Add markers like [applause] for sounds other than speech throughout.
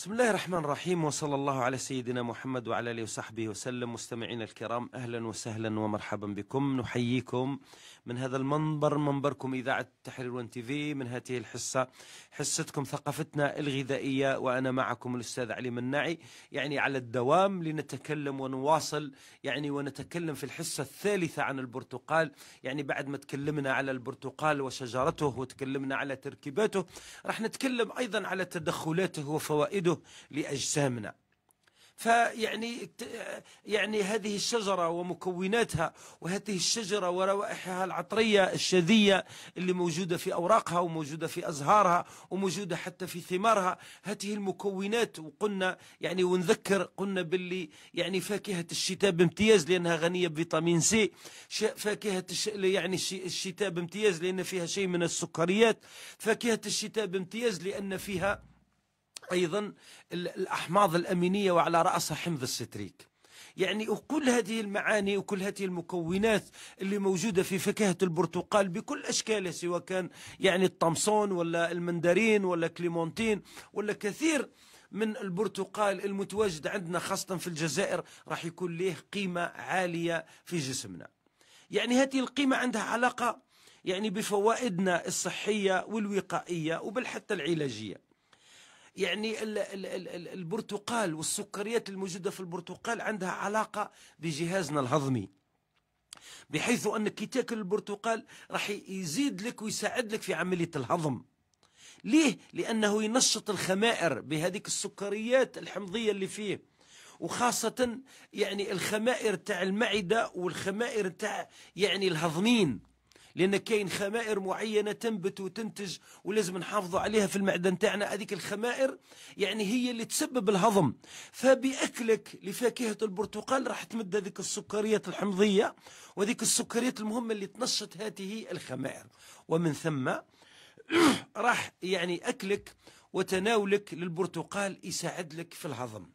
بسم الله الرحمن الرحيم وصلى الله على سيدنا محمد وعلى اله وصحبه وسلم مستمعينا الكرام اهلا وسهلا ومرحبا بكم نحييكم من هذا المنبر منبركم إذاعة تحرير وان في من هذه الحصة حصتكم ثقافتنا الغذائية وأنا معكم الأستاذ علي مناعي يعني على الدوام لنتكلم ونواصل يعني ونتكلم في الحصة الثالثة عن البرتقال يعني بعد ما تكلمنا على البرتقال وشجرته وتكلمنا على تركيباته راح نتكلم أيضا على تدخلاته وفوائده لأجسامنا فيعني يعني هذه الشجرة ومكوناتها وهذه الشجرة وروائحها العطرية الشذية اللي موجودة في أوراقها وموجودة في أزهارها وموجودة حتى في ثمارها هذه المكونات وقلنا يعني ونذكر قلنا باللي يعني فاكهة الشتاء بامتياز لأنها غنية بفيتامين سي فاكهة يعني الشتاء بامتياز لأن فيها شيء من السكريات فاكهة الشتاء بامتياز لأن فيها أيضا الأحماض الأمينية وعلى رأسها حمض الستريك يعني وكل هذه المعاني وكل هذه المكونات اللي موجودة في فاكهة البرتقال بكل أشكاله سواء كان يعني الطمسون ولا المندرين ولا كليمونتين ولا كثير من البرتقال المتواجد عندنا خاصة في الجزائر راح يكون له قيمة عالية في جسمنا يعني هذه القيمة عندها علاقة يعني بفوائدنا الصحية والوقائية وبل حتى العلاجية يعني البرتقال والسكريات الموجودة في البرتقال عندها علاقة بجهازنا الهضمي بحيث أنك كي تاكل البرتقال راح يزيد لك ويساعد لك في عملية الهضم ليه؟ لأنه ينشط الخمائر بهذيك السكريات الحمضية اللي فيه وخاصة يعني الخمائر تاع المعدة والخمائر تاع يعني الهضمين لأن كاين خمائر معينة تنبت وتنتج ولازم نحافظوا عليها في المعدة نتاعنا هذيك الخمائر يعني هي اللي تسبب الهضم فبأكلك لفاكهة البرتقال راح تمد هذيك السكريات الحمضية وهذيك السكريات المهمة اللي تنشط هذه الخمائر ومن ثم [clears throat] راح يعني أكلك وتناولك للبرتقال يساعد لك في الهضم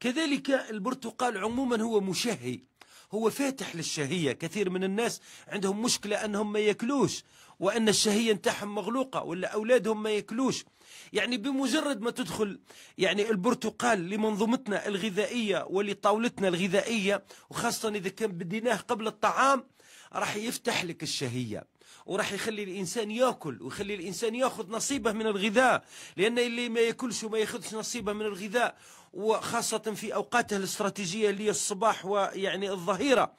كذلك البرتقال عموما هو مشهي هو فاتح للشهية كثير من الناس عندهم مشكلة أنهم ما يأكلوش وأن الشهية نتاعهم مغلوقة ولا أولادهم ما يأكلوش يعني بمجرد ما تدخل يعني البرتقال لمنظومتنا الغذائية ولطاولتنا الغذائية وخاصة إذا كان بديناه قبل الطعام راح يفتح لك الشهية وراح يخلي الإنسان يأكل ويخلي الإنسان يأخذ نصيبه من الغذاء لأن اللي ما يأكلش وما يأخذش نصيبه من الغذاء وخاصة في أوقاته الاستراتيجية اللي الصباح ويعني الظهيرة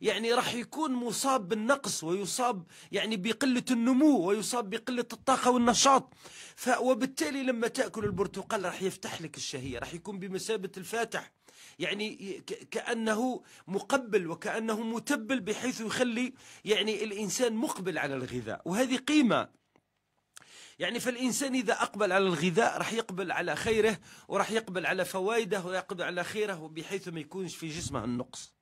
يعني راح يكون مصاب بالنقص ويصاب يعني بقلة النمو ويصاب بقلة الطاقة والنشاط ف وبالتالي لما تأكل البرتقال راح يفتح لك الشهية راح يكون بمثابة الفاتح يعني كأنه مقبل وكأنه متبل بحيث يخلي يعني الإنسان مقبل على الغذاء وهذه قيمة يعني فالإنسان إذا أقبل على الغذاء راح يقبل على خيره وراح يقبل على فوائده ويقبل على خيره بحيث ما يكونش في جسمه النقص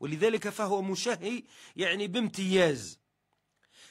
ولذلك فهو مشهي يعني بامتياز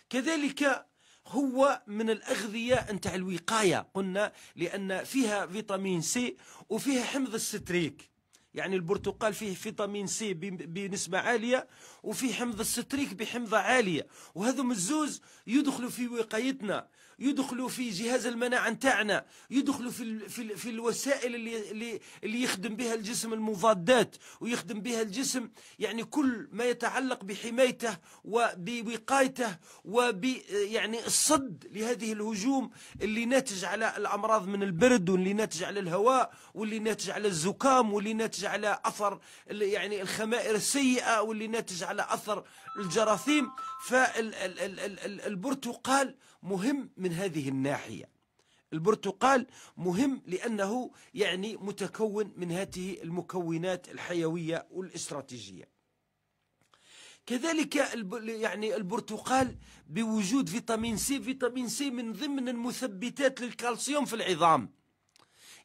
كذلك هو من الأغذية نتاع الوقاية قلنا لأن فيها فيتامين سي وفيها حمض الستريك يعني البرتقال فيه فيتامين سي بنسبة عالية وفيه حمض الستريك بحمضة عالية وهذا الزوز يدخلوا في وقايتنا يدخلوا في جهاز المناعة نتاعنا يدخلوا في, في, في الوسائل اللي, اللي, اللي يخدم بها الجسم المضادات ويخدم بها الجسم يعني كل ما يتعلق بحمايته وبوقايته وب يعني الصد لهذه الهجوم اللي ناتج على الأمراض من البرد واللي ناتج على الهواء واللي ناتج على الزكام واللي ناتج على أثر يعني الخمائر السيئة واللي ناتج على أثر الجراثيم فالبرتقال مهم من من هذه الناحية البرتقال مهم لأنه يعني متكون من هذه المكونات الحيوية والاستراتيجية كذلك يعني البرتقال بوجود فيتامين سي فيتامين سي من ضمن المثبتات للكالسيوم في العظام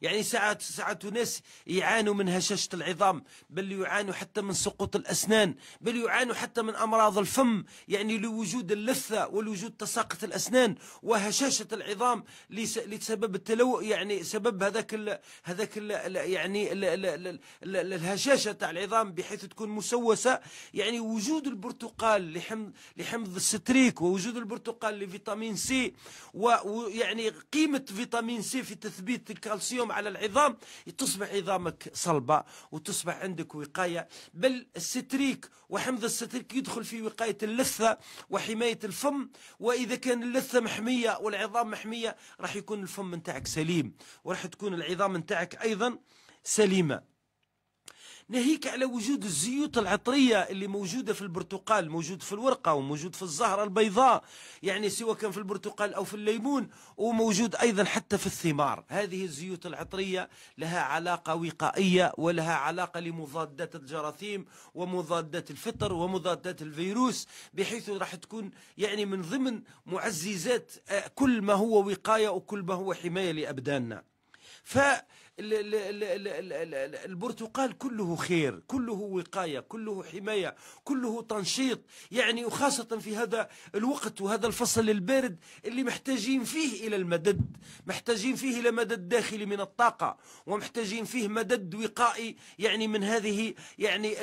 يعني ساعات ساعات ناس يعانوا من هشاشة العظام بل يعانوا حتى من سقوط الأسنان بل يعانوا حتى من أمراض الفم يعني لوجود اللثة ولوجود تساقط الأسنان وهشاشة العظام لسبب التلو يعني سبب هذاك الـ هذاك الـ يعني الـ الـ الـ الـ الهشاشة تاع العظام بحيث تكون مسوسة يعني وجود البرتقال لحمض لحمض الستريك ووجود البرتقال لفيتامين سي ويعني قيمة فيتامين سي في تثبيت الكالسيوم على العظام تصبح عظامك صلبة وتصبح عندك وقاية بل الستريك وحمض الستريك يدخل في وقاية اللثة وحماية الفم وإذا كان اللثة محمية والعظام محمية راح يكون الفم نتاعك سليم وراح تكون العظام نتاعك أيضا سليمة ناهيك على وجود الزيوت العطرية اللي موجودة في البرتقال موجود في الورقة وموجود في الزهرة البيضاء يعني سواء كان في البرتقال أو في الليمون وموجود أيضا حتى في الثمار هذه الزيوت العطرية لها علاقة وقائية ولها علاقة لمضادات الجراثيم ومضادات الفطر ومضادات الفيروس بحيث راح تكون يعني من ضمن معززات كل ما هو وقاية وكل ما هو حماية لأبداننا ف البرتقال كله خير كله وقاية كله حماية كله تنشيط يعني وخاصة في هذا الوقت وهذا الفصل البارد اللي محتاجين فيه إلى المدد محتاجين فيه إلى مدد داخلي من الطاقة ومحتاجين فيه مدد وقائي يعني من هذه يعني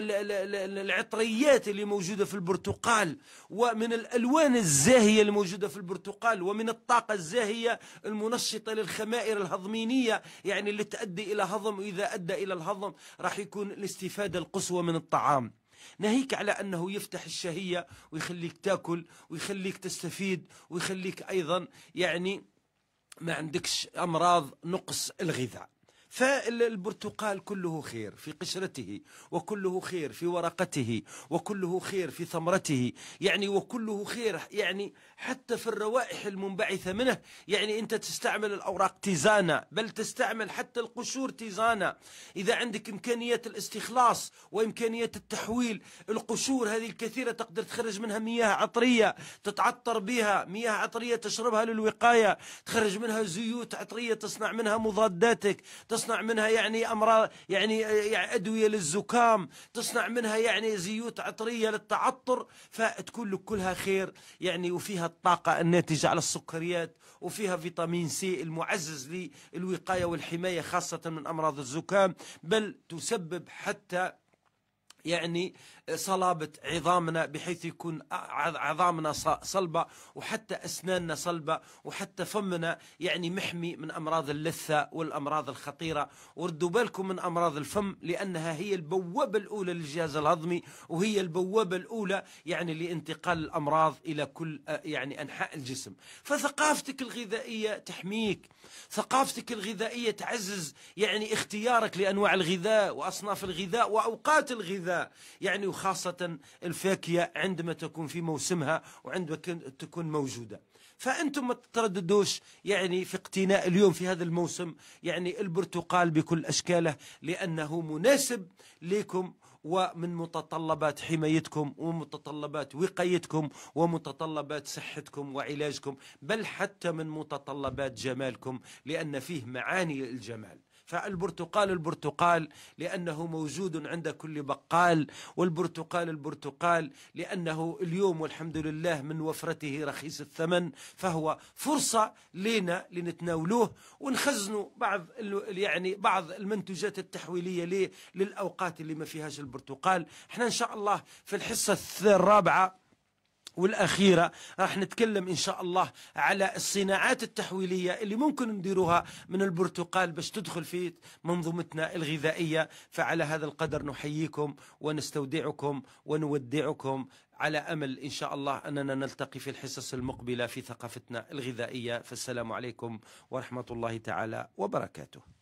العطريات اللي موجودة في البرتقال ومن الألوان الزاهية الموجودة في البرتقال ومن الطاقة الزاهية المنشطة للخمائر الهضمينية يعني اللي تؤدي إلى هضم وإذا أدى إلى الهضم راح يكون الاستفادة القصوى من الطعام ناهيك على أنه يفتح الشهية ويخليك تاكل ويخليك تستفيد ويخليك أيضا يعني ما عندكش أمراض نقص الغذاء فالبرتقال كله خير في قشرته وكله خير في ورقته وكله خير في ثمرته يعني وكله خير يعني حتى في الروائح المنبعثة منه يعني أنت تستعمل الأوراق تيزانا بل تستعمل حتى القشور تيزانا إذا عندك إمكانية الاستخلاص وإمكانية التحويل القشور هذه الكثيرة تقدر تخرج منها مياه عطرية تتعطر بها مياه عطرية تشربها للوقاية تخرج منها زيوت عطرية تصنع منها مضاداتك تصنع منها يعني امراض يعني،, يعني ادويه للزكام تصنع منها يعني زيوت عطريه للتعطر فتكون لك كلها خير يعني وفيها الطاقه الناتجه على السكريات وفيها فيتامين سي المعزز للوقايه والحمايه خاصه من امراض الزكام بل تسبب حتى يعني آه, صلابة عظامنا بحيث يكون آه, عظامنا صلبة وحتى أسناننا صلبة وحتى فمنا يعني محمي من أمراض اللثة والأمراض الخطيرة وردوا بالكم من أمراض الفم لأنها هي البوابة الأولى للجهاز الهضمي وهي البوابة الأولى يعني لانتقال الأمراض إلى كل آه, يعني أنحاء الجسم فثقافتك الغذائية تحميك ثقافتك الغذائية تعزز يعني اختيارك لأنواع الغذاء وأصناف الغذاء وأوقات الغذاء هذا يعني وخاصة الفاكهة عندما تكون في موسمها وعندما تكون موجودة فأنتم ما تترددوش يعني في اقتناء اليوم في هذا الموسم يعني البرتقال بكل أشكاله لأنه مناسب لكم ومن متطلبات حمايتكم ومتطلبات وقايتكم ومتطلبات صحتكم وعلاجكم بل حتى من متطلبات جمالكم لأن فيه معاني الجمال فالبرتقال البرتقال لأنه موجود عند كل بقال والبرتقال البرتقال لأنه اليوم والحمد لله من وفرته رخيص الثمن فهو فرصة لنا لنتناولوه ونخزنوا بعض يعني بعض المنتوجات التحويلية ليه للأوقات اللي ما فيهاش البرتقال احنا إن شاء الله في الحصة الرابعة والأخيرة راح نتكلم إن شاء الله على الصناعات التحويلية اللي ممكن نديروها من البرتقال باش تدخل في منظومتنا الغذائية فعلى هذا القدر نحييكم ونستودعكم ونودعكم على أمل إن شاء الله أننا نلتقي في الحصص المقبلة في ثقافتنا الغذائية فالسلام عليكم ورحمة الله تعالى وبركاته